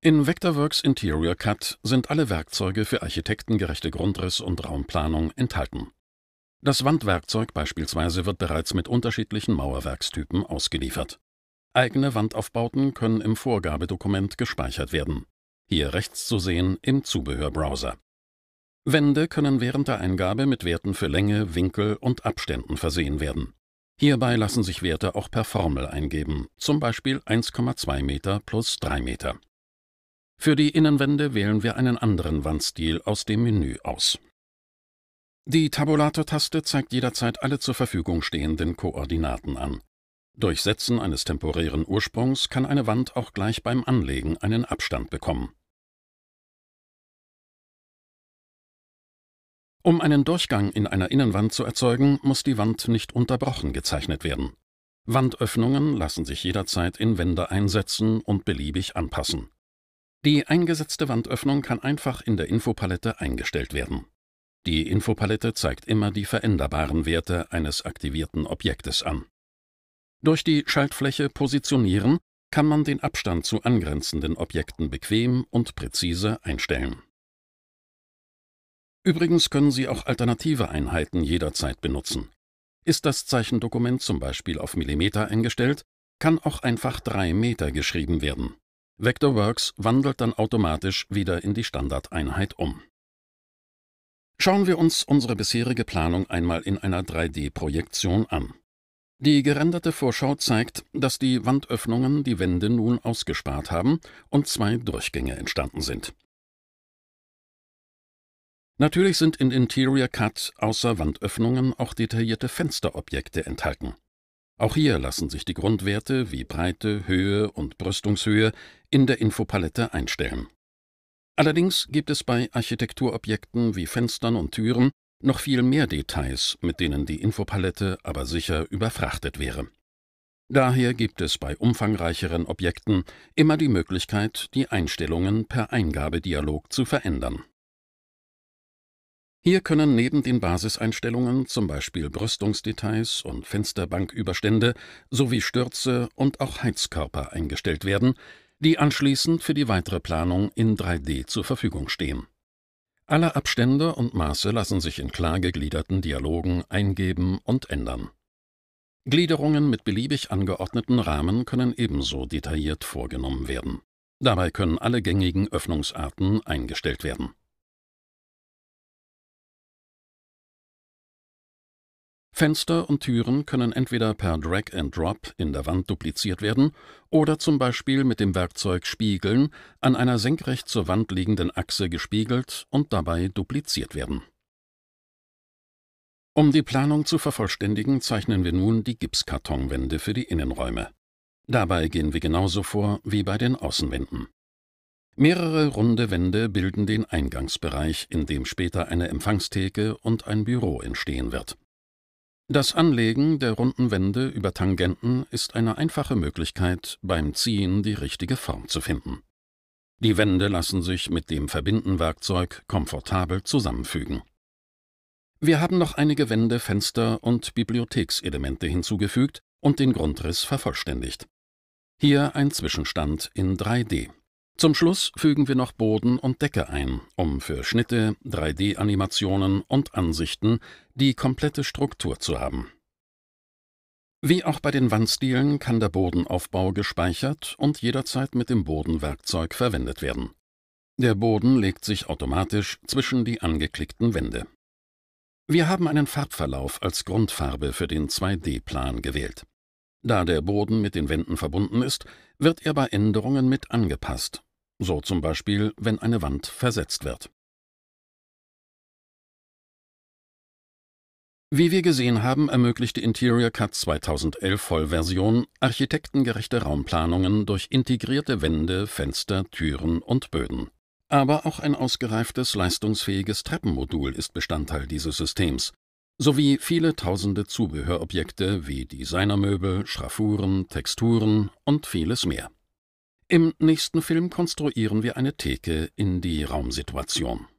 In Vectorworks Interior Cut sind alle Werkzeuge für architektengerechte Grundriss und Raumplanung enthalten. Das Wandwerkzeug beispielsweise wird bereits mit unterschiedlichen Mauerwerkstypen ausgeliefert. Eigene Wandaufbauten können im Vorgabedokument gespeichert werden. Hier rechts zu sehen im Zubehörbrowser. Wände können während der Eingabe mit Werten für Länge, Winkel und Abständen versehen werden. Hierbei lassen sich Werte auch per Formel eingeben, zum Beispiel 1,2 Meter plus 3 Meter. Für die Innenwände wählen wir einen anderen Wandstil aus dem Menü aus. Die Tabulator-Taste zeigt jederzeit alle zur Verfügung stehenden Koordinaten an. Durch Setzen eines temporären Ursprungs kann eine Wand auch gleich beim Anlegen einen Abstand bekommen. Um einen Durchgang in einer Innenwand zu erzeugen, muss die Wand nicht unterbrochen gezeichnet werden. Wandöffnungen lassen sich jederzeit in Wände einsetzen und beliebig anpassen. Die eingesetzte Wandöffnung kann einfach in der Infopalette eingestellt werden. Die Infopalette zeigt immer die veränderbaren Werte eines aktivierten Objektes an. Durch die Schaltfläche Positionieren kann man den Abstand zu angrenzenden Objekten bequem und präzise einstellen. Übrigens können Sie auch alternative Einheiten jederzeit benutzen. Ist das Zeichendokument zum Beispiel auf Millimeter eingestellt, kann auch einfach 3 Meter geschrieben werden. Vectorworks wandelt dann automatisch wieder in die Standardeinheit um. Schauen wir uns unsere bisherige Planung einmal in einer 3D-Projektion an. Die gerenderte Vorschau zeigt, dass die Wandöffnungen die Wände nun ausgespart haben und zwei Durchgänge entstanden sind. Natürlich sind in Interior Cut außer Wandöffnungen auch detaillierte Fensterobjekte enthalten. Auch hier lassen sich die Grundwerte wie Breite, Höhe und Brüstungshöhe in der Infopalette einstellen. Allerdings gibt es bei Architekturobjekten wie Fenstern und Türen noch viel mehr Details, mit denen die Infopalette aber sicher überfrachtet wäre. Daher gibt es bei umfangreicheren Objekten immer die Möglichkeit, die Einstellungen per Eingabedialog zu verändern. Hier können neben den Basiseinstellungen zum Beispiel Brüstungsdetails und Fensterbanküberstände sowie Stürze und auch Heizkörper eingestellt werden, die anschließend für die weitere Planung in 3D zur Verfügung stehen. Alle Abstände und Maße lassen sich in klar gegliederten Dialogen eingeben und ändern. Gliederungen mit beliebig angeordneten Rahmen können ebenso detailliert vorgenommen werden. Dabei können alle gängigen Öffnungsarten eingestellt werden. Fenster und Türen können entweder per Drag and Drop in der Wand dupliziert werden oder zum Beispiel mit dem Werkzeug Spiegeln an einer senkrecht zur Wand liegenden Achse gespiegelt und dabei dupliziert werden. Um die Planung zu vervollständigen, zeichnen wir nun die Gipskartonwände für die Innenräume. Dabei gehen wir genauso vor wie bei den Außenwänden. Mehrere runde Wände bilden den Eingangsbereich, in dem später eine Empfangstheke und ein Büro entstehen wird. Das Anlegen der runden Wände über Tangenten ist eine einfache Möglichkeit, beim Ziehen die richtige Form zu finden. Die Wände lassen sich mit dem Verbindenwerkzeug komfortabel zusammenfügen. Wir haben noch einige Wände, Fenster und Bibliothekselemente hinzugefügt und den Grundriss vervollständigt. Hier ein Zwischenstand in 3D. Zum Schluss fügen wir noch Boden und Decke ein, um für Schnitte, 3D-Animationen und Ansichten die komplette Struktur zu haben. Wie auch bei den Wandstilen kann der Bodenaufbau gespeichert und jederzeit mit dem Bodenwerkzeug verwendet werden. Der Boden legt sich automatisch zwischen die angeklickten Wände. Wir haben einen Farbverlauf als Grundfarbe für den 2D-Plan gewählt. Da der Boden mit den Wänden verbunden ist, wird er bei Änderungen mit angepasst, so zum Beispiel, wenn eine Wand versetzt wird. Wie wir gesehen haben, ermöglicht die Interior Cut 2011 Vollversion architektengerechte Raumplanungen durch integrierte Wände, Fenster, Türen und Böden. Aber auch ein ausgereiftes, leistungsfähiges Treppenmodul ist Bestandteil dieses Systems, sowie viele tausende Zubehörobjekte wie Designermöbel, Schraffuren, Texturen und vieles mehr. Im nächsten Film konstruieren wir eine Theke in die Raumsituation.